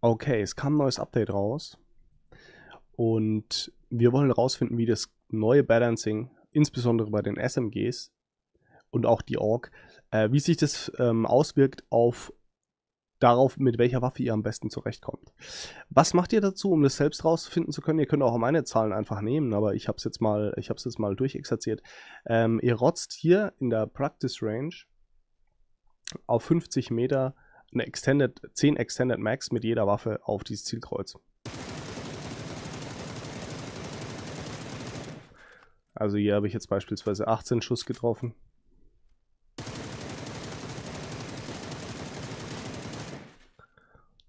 Okay, es kam ein neues Update raus. Und wir wollen herausfinden, wie das neue Balancing, insbesondere bei den SMGs und auch die Org, äh, wie sich das ähm, auswirkt auf darauf, mit welcher Waffe ihr am besten zurechtkommt. Was macht ihr dazu, um das selbst rausfinden zu können? Ihr könnt auch meine Zahlen einfach nehmen, aber ich habe es jetzt mal, ich habe jetzt mal durchexerziert. Ähm, ihr rotzt hier in der Practice Range auf 50 Meter eine Extended, 10 Extended Max mit jeder Waffe auf dieses Zielkreuz. Also hier habe ich jetzt beispielsweise 18 Schuss getroffen.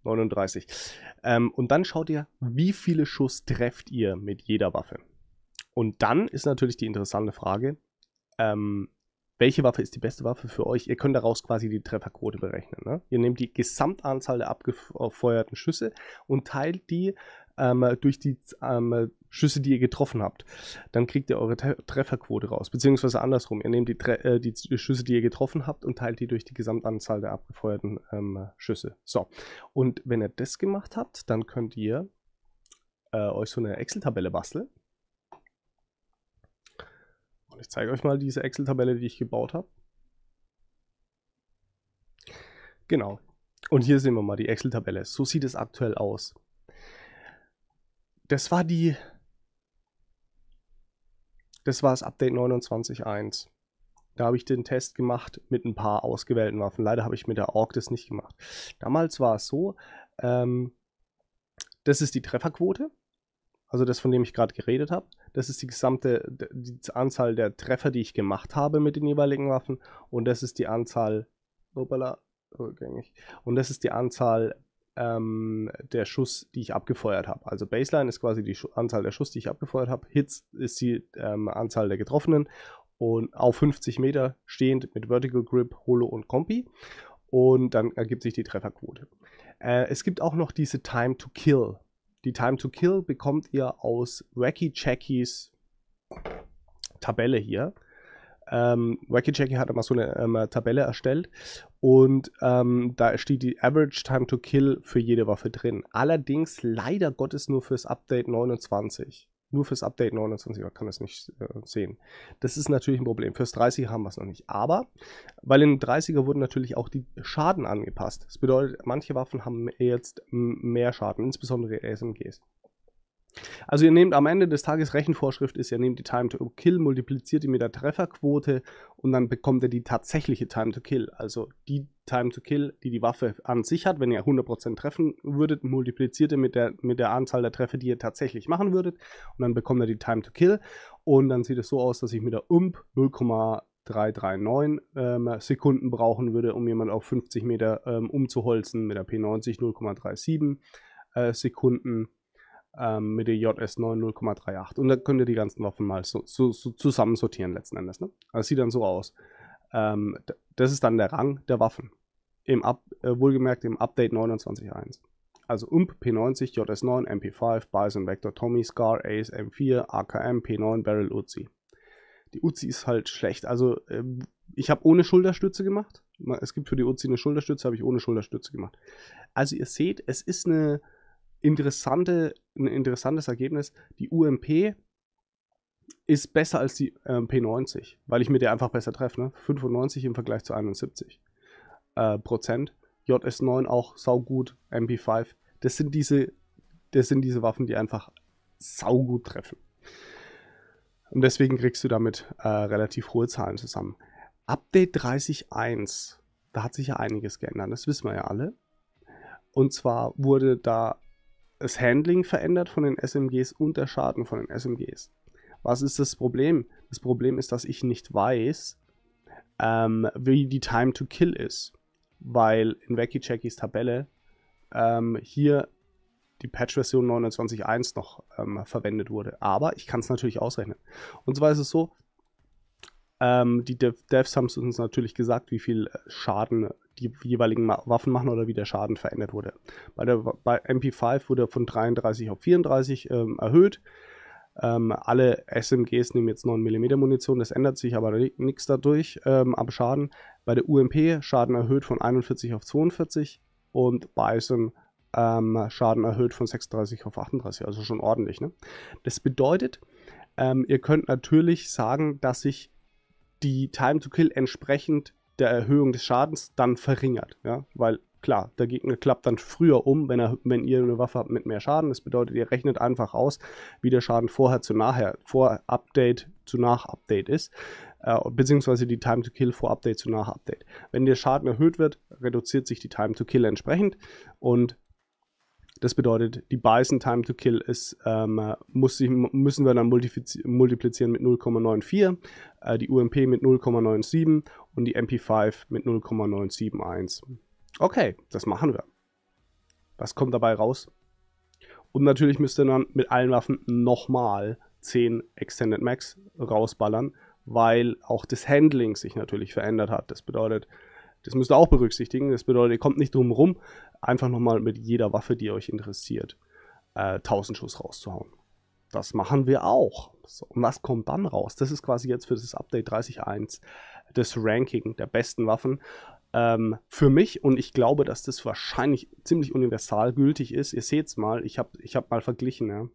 ...39. Ähm, und dann schaut ihr, wie viele Schuss trefft ihr mit jeder Waffe. Und dann ist natürlich die interessante Frage, ähm, welche Waffe ist die beste Waffe für euch? Ihr könnt daraus quasi die Trefferquote berechnen. Ne? Ihr nehmt die Gesamtanzahl der abgefeuerten Schüsse und teilt die ähm, durch die ähm, Schüsse, die ihr getroffen habt. Dann kriegt ihr eure Te Trefferquote raus. Beziehungsweise andersrum, ihr nehmt die, äh, die Schüsse, die ihr getroffen habt und teilt die durch die Gesamtanzahl der abgefeuerten ähm, Schüsse. So, und wenn ihr das gemacht habt, dann könnt ihr äh, euch so eine Excel-Tabelle basteln ich zeige euch mal diese Excel-Tabelle, die ich gebaut habe. Genau. Und hier sehen wir mal die Excel-Tabelle. So sieht es aktuell aus. Das war die. Das war das Update 29.1. Da habe ich den Test gemacht mit ein paar ausgewählten Waffen. Leider habe ich mit der Org das nicht gemacht. Damals war es so, ähm, das ist die Trefferquote also das, von dem ich gerade geredet habe. Das ist die gesamte die Anzahl der Treffer, die ich gemacht habe mit den jeweiligen Waffen. Und das ist die Anzahl. Opala, rückgängig. Und das ist die Anzahl ähm, der Schuss, die ich abgefeuert habe. Also Baseline ist quasi die Schu Anzahl der Schuss, die ich abgefeuert habe. Hits ist die ähm, Anzahl der Getroffenen. Und auf 50 Meter stehend mit Vertical Grip, Holo und Kompi. Und dann ergibt sich die Trefferquote. Äh, es gibt auch noch diese Time to Kill die Time to Kill bekommt ihr aus Wacky Jackies Tabelle hier. Ähm, Wacky Jackie hat immer so eine ähm, Tabelle erstellt und ähm, da steht die Average Time to Kill für jede Waffe drin. Allerdings leider Gottes nur fürs Update 29. Nur fürs Update 29 kann das nicht äh, sehen. Das ist natürlich ein Problem. Fürs 30er haben wir es noch nicht. Aber, weil in 30er wurden natürlich auch die Schaden angepasst. Das bedeutet, manche Waffen haben jetzt mehr Schaden, insbesondere SMGs. Also ihr nehmt am Ende des Tages Rechenvorschrift ist, ihr nehmt die Time to Kill, multipliziert die mit der Trefferquote und dann bekommt ihr die tatsächliche Time to Kill. Also die Time to Kill, die die Waffe an sich hat, wenn ihr 100% treffen würdet, multipliziert ihr mit der, mit der Anzahl der Treffer, die ihr tatsächlich machen würdet und dann bekommt ihr die Time to Kill und dann sieht es so aus, dass ich mit der UMP 0,339 ähm, Sekunden brauchen würde, um jemanden auf 50 Meter ähm, umzuholzen, mit der P90 0,37 äh, Sekunden ähm, mit der JS9 0,38. Und dann könnt ihr die ganzen Waffen mal so, so, so zusammen letzten Endes. Ne? Also sieht dann so aus. Ähm, das ist dann der Rang der Waffen. Im Up, äh, wohlgemerkt im Update 29.1. Also UMP, P90, JS9, MP5, Bison, Vector, Tommy, Scar, Ace, M4, AKM, P9, Barrel, Uzi. Die Uzi ist halt schlecht. Also äh, ich habe ohne Schulterstütze gemacht. Es gibt für die Uzi eine Schulterstütze, habe ich ohne Schulterstütze gemacht. Also ihr seht, es ist eine interessante, ein interessantes Ergebnis. Die UMP ist besser als die äh, P90, weil ich mit der einfach besser treffe. Ne? 95 im Vergleich zu 71 äh, Prozent. JS9 auch saugut, MP5. Das sind diese, das sind diese Waffen, die einfach saugut treffen. Und deswegen kriegst du damit äh, relativ hohe Zahlen zusammen. Update 30.1, da hat sich ja einiges geändert, das wissen wir ja alle. Und zwar wurde da das Handling verändert von den SMGs und der Schaden von den SMGs. Was ist das Problem? Das Problem ist, dass ich nicht weiß, ähm, wie die Time to Kill ist, weil in Wacky Tabelle ähm, hier die Patch-Version 29.1 noch ähm, verwendet wurde. Aber ich kann es natürlich ausrechnen. Und zwar ist es so, ähm, die Dev Devs haben uns natürlich gesagt, wie viel äh, Schaden die jeweiligen Waffen machen oder wie der Schaden verändert wurde. Bei, der, bei MP5 wurde von 33 auf 34 ähm, erhöht. Ähm, alle SMGs nehmen jetzt 9mm Munition, das ändert sich aber nichts dadurch ähm, am Schaden. Bei der UMP Schaden erhöht von 41 auf 42 und Bison ähm, Schaden erhöht von 36 auf 38, also schon ordentlich. Ne? Das bedeutet, ähm, ihr könnt natürlich sagen, dass sich die Time to Kill entsprechend der Erhöhung des Schadens dann verringert. Ja? Weil klar, der Gegner klappt dann früher um, wenn, er, wenn ihr eine Waffe habt mit mehr Schaden. Das bedeutet, ihr rechnet einfach aus, wie der Schaden vorher zu nachher, vor Update zu nach Update ist. Äh, beziehungsweise die Time to Kill vor Update zu nach Update. Wenn der Schaden erhöht wird, reduziert sich die Time to Kill entsprechend und das bedeutet, die Bison Time to Kill ist, ähm, muss ich, müssen wir dann multiplizieren mit 0,94, äh, die UMP mit 0,97 und die MP5 mit 0,971. Okay, das machen wir. Was kommt dabei raus? Und natürlich müsst ihr dann mit allen Waffen nochmal 10 Extended Max rausballern, weil auch das Handling sich natürlich verändert hat. Das bedeutet, das müsst ihr auch berücksichtigen. Das bedeutet, ihr kommt nicht drum rum, einfach nochmal mit jeder Waffe, die euch interessiert, äh, 1000 Schuss rauszuhauen. Das machen wir auch. So, und was kommt dann raus? Das ist quasi jetzt für das Update 30.1 das Ranking der besten Waffen. Ähm, für mich und ich glaube, dass das wahrscheinlich ziemlich universal gültig ist. Ihr seht es mal, ich habe ich hab mal verglichen. Ja.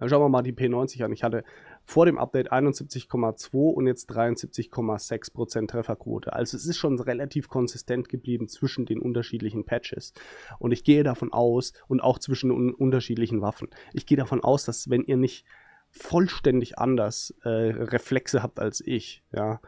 Schauen wir mal die P90 an. Ich hatte vor dem Update 71,2 und jetzt 73,6% Trefferquote. Also es ist schon relativ konsistent geblieben zwischen den unterschiedlichen Patches. Und ich gehe davon aus, und auch zwischen un unterschiedlichen Waffen, ich gehe davon aus, dass wenn ihr nicht vollständig anders äh, Reflexe habt als ich, ja,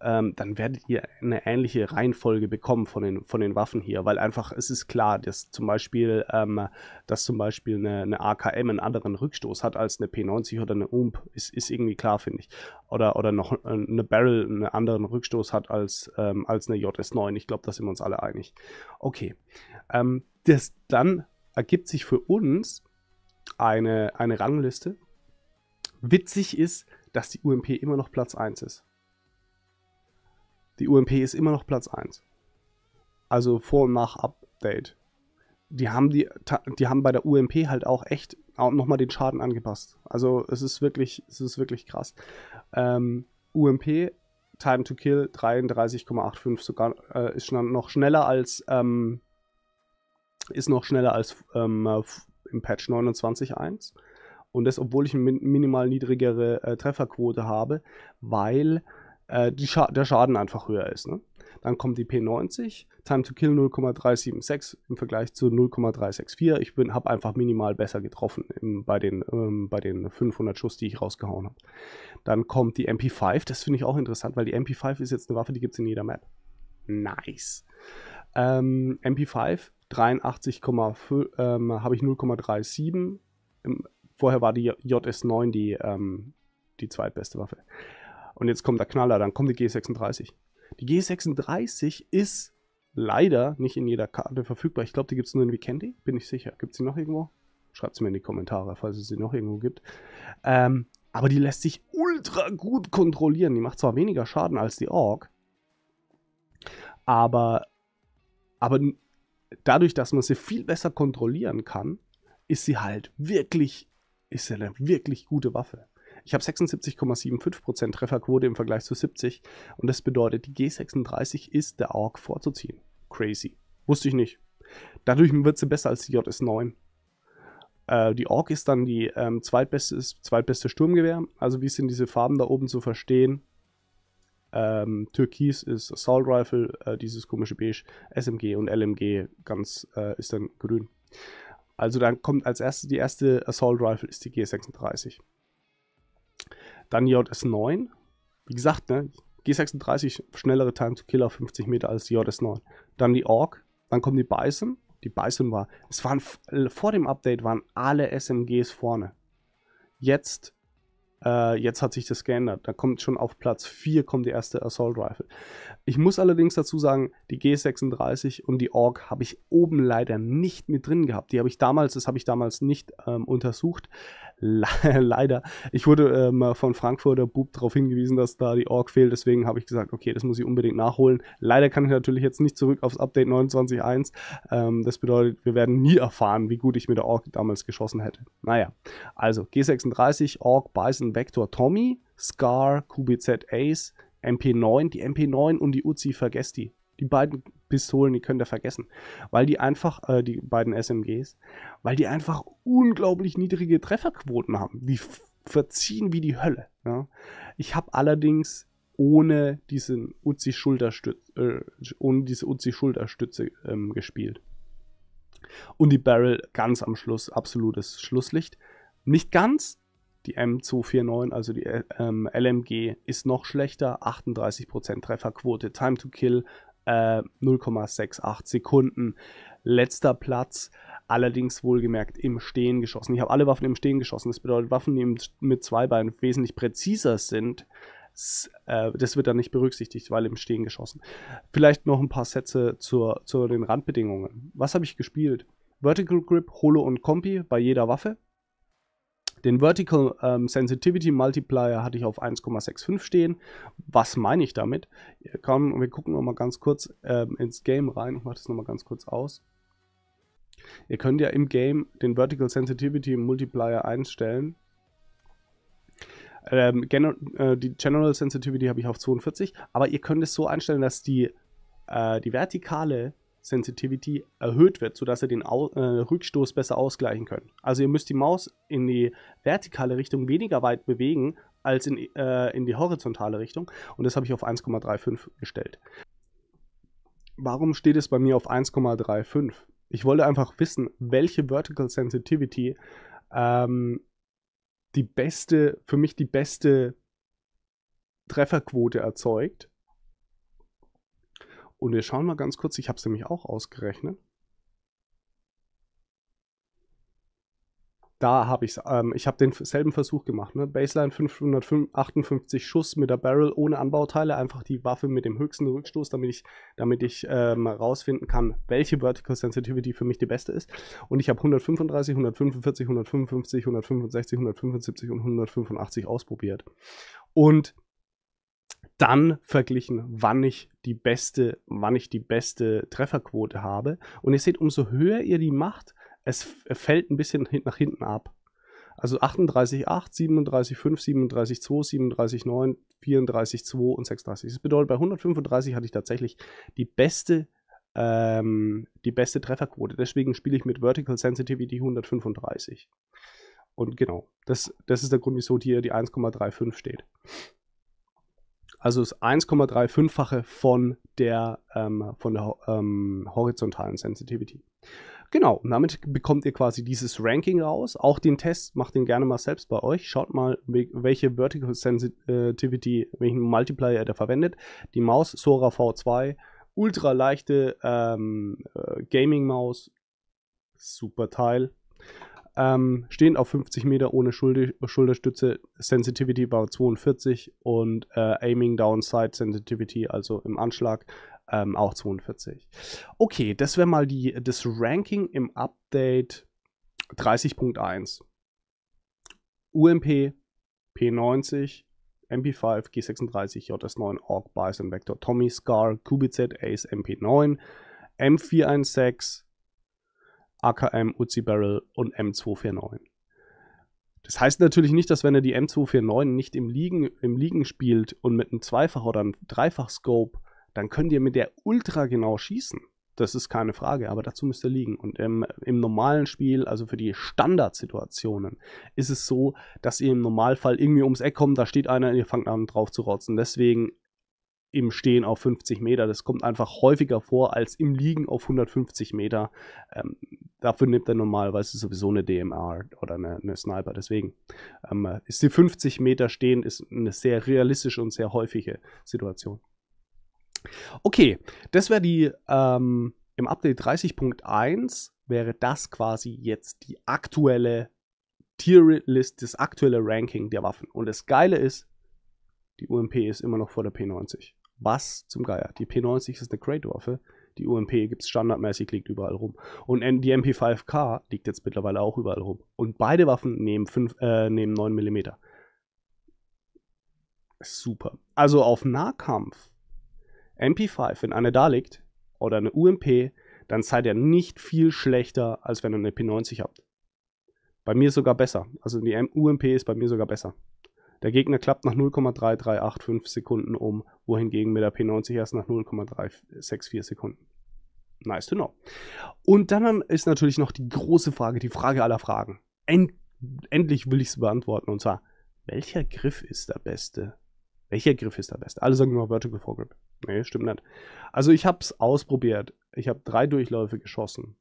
ähm, dann werdet ihr eine ähnliche Reihenfolge bekommen von den, von den Waffen hier, weil einfach es ist klar, dass zum Beispiel, ähm, dass zum Beispiel eine, eine, AKM einen anderen Rückstoß hat als eine P90 oder eine UMP, ist, ist irgendwie klar, finde ich. Oder, oder noch äh, eine Barrel einen anderen Rückstoß hat als, ähm, als eine JS9. Ich glaube, da sind wir uns alle einig. Okay. Ähm, das, dann ergibt sich für uns eine, eine Rangliste. Witzig ist, dass die UMP immer noch Platz 1 ist. Die UMP ist immer noch Platz 1. Also vor und nach Update. Die haben, die, die haben bei der UMP halt auch echt nochmal den Schaden angepasst. Also es ist wirklich, es ist wirklich krass. Ähm, UMP, Time to Kill 33,85 sogar äh, ist schon noch schneller als ähm, ist noch schneller als ähm, äh, im Patch 29.1. Und das, obwohl ich eine minimal niedrigere äh, Trefferquote habe, weil äh, Scha der Schaden einfach höher ist. Ne? Dann kommt die P90, Time to Kill 0,376 im Vergleich zu 0,364. Ich habe einfach minimal besser getroffen im, bei, den, ähm, bei den 500 Schuss, die ich rausgehauen habe. Dann kommt die MP5, das finde ich auch interessant, weil die MP5 ist jetzt eine Waffe, die gibt es in jeder Map. Nice. Ähm, MP5 83, ähm, habe ich 0,37. Vorher war die JS9 die, ähm, die zweitbeste Waffe. Und jetzt kommt der Knaller, dann kommt die G36. Die G36 ist leider nicht in jeder Karte verfügbar. Ich glaube, die gibt es nur in Vikendi, bin ich sicher. Gibt es sie noch irgendwo? Schreibt es mir in die Kommentare, falls es sie noch irgendwo gibt. Ähm, aber die lässt sich ultra gut kontrollieren. Die macht zwar weniger Schaden als die Ork, aber, aber dadurch, dass man sie viel besser kontrollieren kann, ist sie halt wirklich, ist sie eine wirklich gute Waffe. Ich habe 76,75% Trefferquote im Vergleich zu 70 und das bedeutet, die G36 ist der Ork vorzuziehen. Crazy. Wusste ich nicht. Dadurch wird sie besser als die JS9. Äh, die Ork ist dann die ähm, zweitbeste, zweitbeste Sturmgewehr. Also wie sind diese Farben da oben zu verstehen? Ähm, Türkis ist Assault Rifle, äh, dieses komische Beige, SMG und LMG ganz äh, ist dann grün. Also dann kommt als erstes die erste Assault Rifle ist die G36. Dann JS9. Wie gesagt, ne, G36 schnellere Time to Kill auf 50 Meter als die JS9. Dann die Org, dann kommen die Bison. Die Bison war, es waren äh, vor dem Update waren alle SMGs vorne. Jetzt, äh, jetzt hat sich das geändert. Da kommt schon auf Platz 4 kommt die erste Assault Rifle. Ich muss allerdings dazu sagen, die G36 und die Org habe ich oben leider nicht mit drin gehabt. Die habe ich damals, das habe ich damals nicht ähm, untersucht. leider. Ich wurde ähm, von Frankfurter Bub darauf hingewiesen, dass da die Org fehlt. Deswegen habe ich gesagt, okay, das muss ich unbedingt nachholen. Leider kann ich natürlich jetzt nicht zurück aufs Update 29.1. Ähm, das bedeutet, wir werden nie erfahren, wie gut ich mit der Org damals geschossen hätte. Naja, also G36, Org, Bison, Vector, Tommy, Scar, QBZ, Ace, MP9. Die MP9 und die Uzi, vergesst die. Die beiden Pistolen, die könnt ihr vergessen. Weil die einfach, äh, die beiden SMGs, weil die einfach unglaublich niedrige Trefferquoten haben. Die verziehen wie die Hölle. Ja. Ich habe allerdings ohne diesen Uzi äh, ohne diese Uzi Schulterstütze ähm, gespielt. Und die Barrel ganz am Schluss, absolutes Schlusslicht. Nicht ganz, die M249, also die äh, ähm, LMG, ist noch schlechter, 38% Trefferquote, Time to Kill äh, 0,68 Sekunden. Letzter Platz, allerdings wohlgemerkt im Stehen geschossen. Ich habe alle Waffen im Stehen geschossen. Das bedeutet, Waffen, die mit zwei Beinen wesentlich präziser sind, äh, das wird dann nicht berücksichtigt, weil im Stehen geschossen. Vielleicht noch ein paar Sätze zur, zu den Randbedingungen. Was habe ich gespielt? Vertical Grip, Holo und Kompi bei jeder Waffe. Den Vertical ähm, Sensitivity Multiplier hatte ich auf 1,65 stehen. Was meine ich damit? Komm, wir gucken nochmal ganz kurz ähm, ins Game rein. Ich mache das nochmal ganz kurz aus. Ihr könnt ja im Game den Vertical Sensitivity Multiplier einstellen. Ähm, äh, die General Sensitivity habe ich auf 42, aber ihr könnt es so einstellen, dass die, äh, die vertikale Sensitivity erhöht wird, sodass ihr den Au äh, Rückstoß besser ausgleichen könnt. Also ihr müsst die Maus in die vertikale Richtung weniger weit bewegen als in, äh, in die horizontale Richtung und das habe ich auf 1,35 gestellt. Warum steht es bei mir auf 1,35? Ich wollte einfach wissen, welche Vertical Sensitivity ähm, die beste, für mich die beste Trefferquote erzeugt und wir schauen mal ganz kurz, ich habe es nämlich auch ausgerechnet. Da habe ich es, ähm, ich habe denselben Versuch gemacht. Ne? Baseline 558 Schuss mit der Barrel ohne Anbauteile, einfach die Waffe mit dem höchsten Rückstoß, damit ich, damit ich ähm, rausfinden kann, welche Vertical Sensitivity für mich die beste ist. Und ich habe 135, 145, 155, 165, 175 und 185 ausprobiert. Und dann verglichen, wann ich die beste, wann ich die beste Trefferquote habe. Und ihr seht, umso höher ihr die macht, es fällt ein bisschen nach hinten ab. Also 38,8, 37,5, 37,2, 37,9, 34,2 und 36. Das bedeutet, bei 135 hatte ich tatsächlich die beste, ähm, die beste Trefferquote. Deswegen spiele ich mit Vertical Sensitivity 135. Und genau, das, das ist der Grund, wieso hier die 1,35 steht. Also das 1,35-fache von der, ähm, von der ähm, horizontalen Sensitivity. Genau, und damit bekommt ihr quasi dieses Ranking raus. Auch den Test macht den gerne mal selbst bei euch. Schaut mal, welche Vertical Sensitivity, welchen Multiplier ihr da verwendet. Die Maus Sora V2, ultra leichte ähm, äh, Gaming-Maus, super Teil, ähm, stehen auf 50 Meter ohne Schulter, Schulterstütze. Sensitivity war 42 und äh, Aiming Downside Sensitivity, also im Anschlag, ähm, auch 42. Okay, das wäre mal die, das Ranking im Update 30.1. UMP, P90, MP5, G36, JS9, Orc, Bison, Vector, Tommy, Scar, QBZ, Ace, MP9, M416, AKM, Uzi Barrel und M249. Das heißt natürlich nicht, dass wenn er die M249 nicht im Liegen, im Liegen spielt und mit einem Zweifach- oder einem Dreifach-Scope, dann könnt ihr mit der ultra genau schießen. Das ist keine Frage, aber dazu müsst ihr liegen. Und im, im normalen Spiel, also für die Standardsituationen, ist es so, dass ihr im Normalfall irgendwie ums Eck kommt, da steht einer und ihr fangt an drauf zu rotzen. Deswegen im Stehen auf 50 Meter. Das kommt einfach häufiger vor als im Liegen auf 150 Meter. Ähm, dafür nimmt er normalerweise sowieso eine DMR oder eine, eine Sniper. Deswegen ähm, ist die 50 Meter Stehen ist eine sehr realistische und sehr häufige Situation. Okay, das wäre die ähm, im Update 30.1 wäre das quasi jetzt die aktuelle Tierlist, das aktuelle Ranking der Waffen. Und das Geile ist, die UMP ist immer noch vor der P90. Was zum Geier? Die P90 ist eine Great-Waffe. Die UMP gibt es standardmäßig, liegt überall rum. Und die MP5K liegt jetzt mittlerweile auch überall rum. Und beide Waffen nehmen, 5, äh, nehmen 9 mm. Super. Also auf Nahkampf MP5, wenn eine da liegt oder eine UMP, dann seid ihr nicht viel schlechter, als wenn ihr eine P90 habt. Bei mir sogar besser. Also die UMP ist bei mir sogar besser. Der Gegner klappt nach 0,3385 Sekunden um, wohingegen mit der P90 erst nach 0,364 Sekunden. Nice to know. Und dann ist natürlich noch die große Frage, die Frage aller Fragen. End endlich will ich es beantworten und zwar, welcher Griff ist der beste? Welcher Griff ist der beste? Alle sagen immer Vertical Foregrip. Nee, stimmt nicht. Also ich habe es ausprobiert. Ich habe drei Durchläufe geschossen.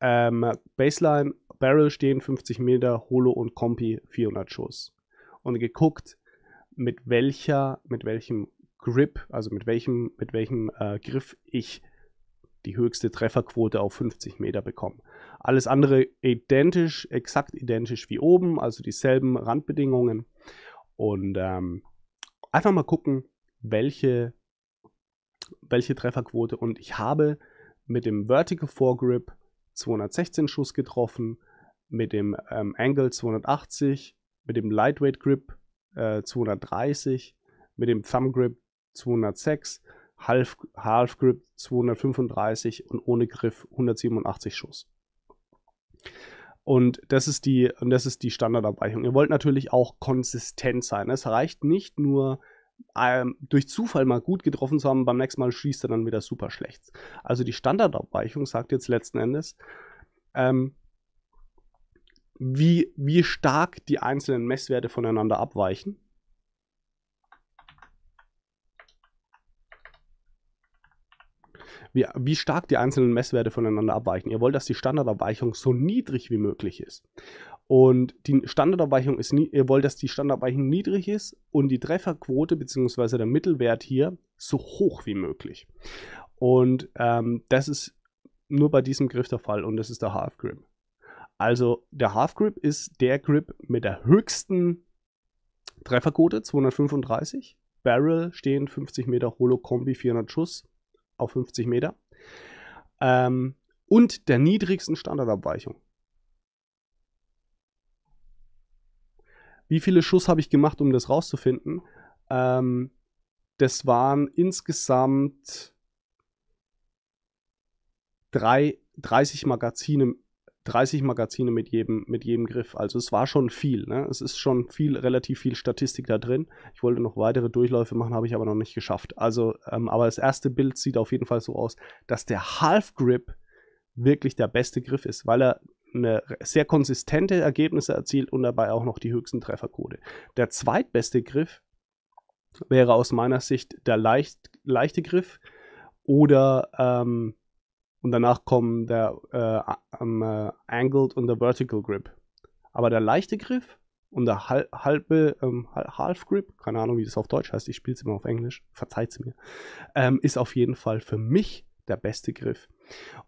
Ähm, Baseline, Barrel stehen 50 Meter, Holo und Kompi 400 Schuss und geguckt, mit welcher, mit welchem Grip, also mit welchem, mit welchem äh, Griff ich die höchste Trefferquote auf 50 Meter bekomme. Alles andere identisch, exakt identisch wie oben, also dieselben Randbedingungen. Und ähm, einfach mal gucken, welche, welche Trefferquote. Und ich habe mit dem Vertical Foregrip 216 Schuss getroffen, mit dem ähm, Angle 280, mit dem Lightweight Grip äh, 230, mit dem Thumb Grip 206, Half, Half Grip 235 und ohne Griff 187 Schuss. Und das ist die, und das ist die Standardabweichung. Ihr wollt natürlich auch konsistent sein. Es reicht nicht nur, ähm, durch Zufall mal gut getroffen zu haben, beim nächsten Mal schießt er dann wieder super schlecht. Also die Standardabweichung sagt jetzt letzten Endes, ähm, wie, wie stark die einzelnen Messwerte voneinander abweichen. Wie, wie, stark die einzelnen Messwerte voneinander abweichen. Ihr wollt, dass die Standardabweichung so niedrig wie möglich ist. Und die Standardabweichung ist, ihr wollt, dass die Standardabweichung niedrig ist und die Trefferquote bzw. der Mittelwert hier so hoch wie möglich. Und ähm, das ist nur bei diesem Griff der Fall und das ist der Half Grip. Also der Half Grip ist der Grip mit der höchsten Trefferquote, 235. Barrel stehen 50 Meter, Holo-Kombi 400 Schuss auf 50 Meter. Ähm, und der niedrigsten Standardabweichung. Wie viele Schuss habe ich gemacht, um das rauszufinden? Ähm, das waren insgesamt drei, 30 Magazine 30 Magazine mit jedem, mit jedem Griff. Also es war schon viel. Ne? Es ist schon viel, relativ viel Statistik da drin. Ich wollte noch weitere Durchläufe machen, habe ich aber noch nicht geschafft. Also, ähm, aber das erste Bild sieht auf jeden Fall so aus, dass der Half Grip wirklich der beste Griff ist, weil er eine sehr konsistente Ergebnisse erzielt und dabei auch noch die höchsten Trefferquote. Der zweitbeste Griff wäre aus meiner Sicht der leicht, leichte Griff oder ähm, und danach kommen der äh, um, äh, Angled und der Vertical Grip. Aber der leichte Griff und der Hal halbe ähm, Half Grip, keine Ahnung, wie das auf Deutsch heißt, ich spiele es immer auf Englisch, verzeiht es mir, ähm, ist auf jeden Fall für mich der beste Griff.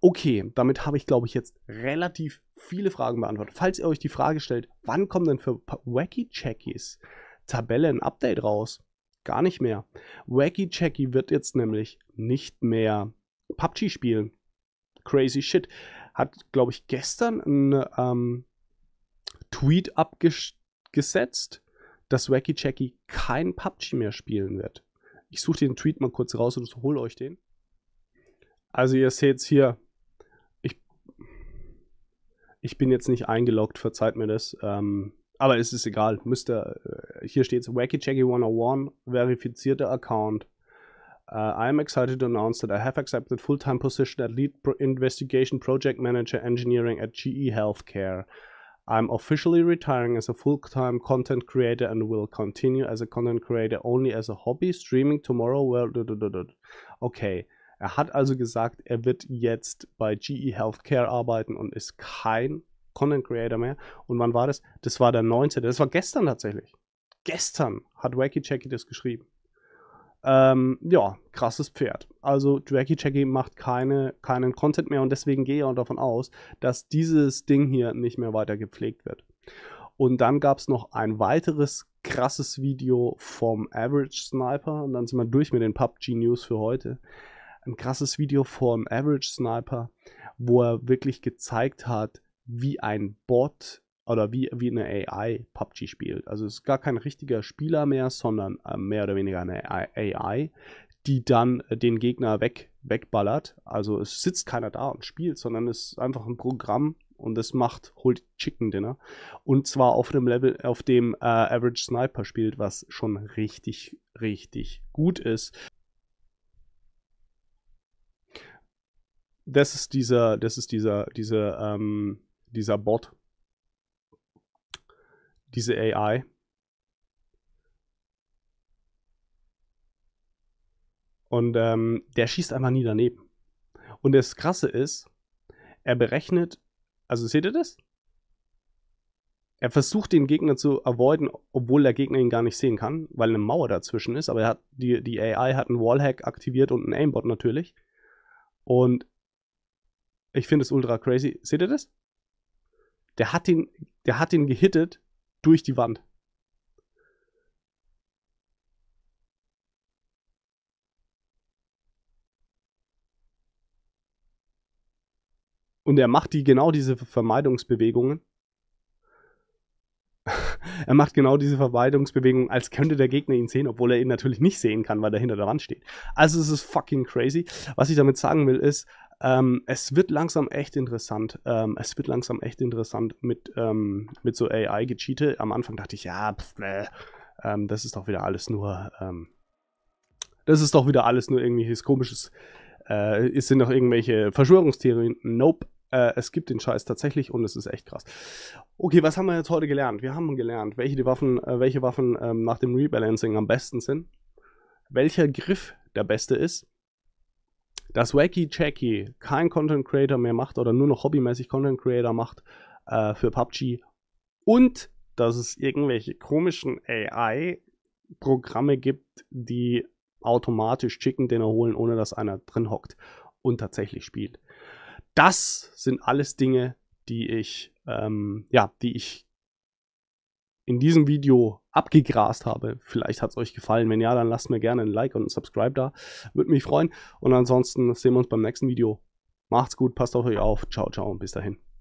Okay, damit habe ich, glaube ich, jetzt relativ viele Fragen beantwortet. Falls ihr euch die Frage stellt, wann kommen denn für Wacky Checkies Tabelle ein Update raus? Gar nicht mehr. Wacky Checky wird jetzt nämlich nicht mehr PUBG spielen crazy shit. Hat, glaube ich, gestern einen ähm, Tweet abgesetzt, dass Wacky Jackie kein PUBG mehr spielen wird. Ich suche den Tweet mal kurz raus und hole euch den. Also ihr seht es hier. Ich, ich bin jetzt nicht eingeloggt, verzeiht mir das. Ähm, aber es ist egal. Müsste, äh, hier steht es, Wacky Jackie 101, verifizierter Account. Uh, I am excited to announce that I have accepted full-time position at lead Pro investigation project manager engineering at GE Healthcare. I'm officially retiring as a full-time content creator and will continue as a content creator only as a hobby streaming tomorrow. Well, okay. Er hat also gesagt, er wird jetzt bei GE Healthcare arbeiten und ist kein Content Creator mehr. Und wann war das? Das war der 19. Das war gestern tatsächlich. Gestern hat Wacky Jackie das geschrieben. Ähm, ja, krasses Pferd. Also Jackie Jackie macht keine, keinen Content mehr und deswegen gehe ich auch davon aus, dass dieses Ding hier nicht mehr weiter gepflegt wird. Und dann gab es noch ein weiteres krasses Video vom Average Sniper. Und dann sind wir durch mit den PUBG News für heute. Ein krasses Video vom Average Sniper, wo er wirklich gezeigt hat, wie ein Bot oder wie, wie eine AI PUBG spielt. Also es ist gar kein richtiger Spieler mehr, sondern äh, mehr oder weniger eine AI, die dann äh, den Gegner weg, wegballert. Also es sitzt keiner da und spielt, sondern es ist einfach ein Programm und das macht holt Chicken Dinner und zwar auf dem Level, auf dem äh, Average Sniper spielt, was schon richtig, richtig gut ist. Das ist dieser, das ist dieser, diese, ähm, dieser Bot, diese AI. Und ähm, der schießt einfach nie daneben. Und das Krasse ist, er berechnet, also seht ihr das? Er versucht den Gegner zu avoiden, obwohl der Gegner ihn gar nicht sehen kann, weil eine Mauer dazwischen ist. Aber er hat, die, die AI hat einen Wallhack aktiviert und einen Aimbot natürlich. Und ich finde es ultra crazy. Seht ihr das? Der hat ihn, der hat ihn gehittet durch die Wand. Und er macht die genau diese Vermeidungsbewegungen. er macht genau diese Vermeidungsbewegungen, als könnte der Gegner ihn sehen, obwohl er ihn natürlich nicht sehen kann, weil er hinter der Wand steht. Also es ist fucking crazy. Was ich damit sagen will, ist, ähm, es wird langsam echt interessant. Ähm, es wird langsam echt interessant mit, ähm, mit so AI-Gecheate. Am Anfang dachte ich, ja, pff, ne. äh, das ist doch wieder alles nur, ähm, das ist doch wieder alles nur irgendwelches komisches. Äh, es sind doch irgendwelche Verschwörungstheorien. Nope. Äh, es gibt den Scheiß tatsächlich und es ist echt krass. Okay, was haben wir jetzt heute gelernt? Wir haben gelernt, welche, die Waffen, äh, welche Waffen ähm, nach dem Rebalancing am besten sind, welcher Griff der beste ist, dass Wacky Jackie kein Content Creator mehr macht oder nur noch hobbymäßig Content Creator macht äh, für PUBG und dass es irgendwelche komischen AI-Programme gibt, die automatisch Chicken Dinner holen, ohne dass einer drin hockt und tatsächlich spielt. Das sind alles Dinge, die ich, ähm, ja, die ich in diesem Video abgegrast habe. Vielleicht hat es euch gefallen. Wenn ja, dann lasst mir gerne ein Like und ein Subscribe da. Würde mich freuen. Und ansonsten sehen wir uns beim nächsten Video. Macht's gut, passt auf euch auf. Ciao, ciao und bis dahin.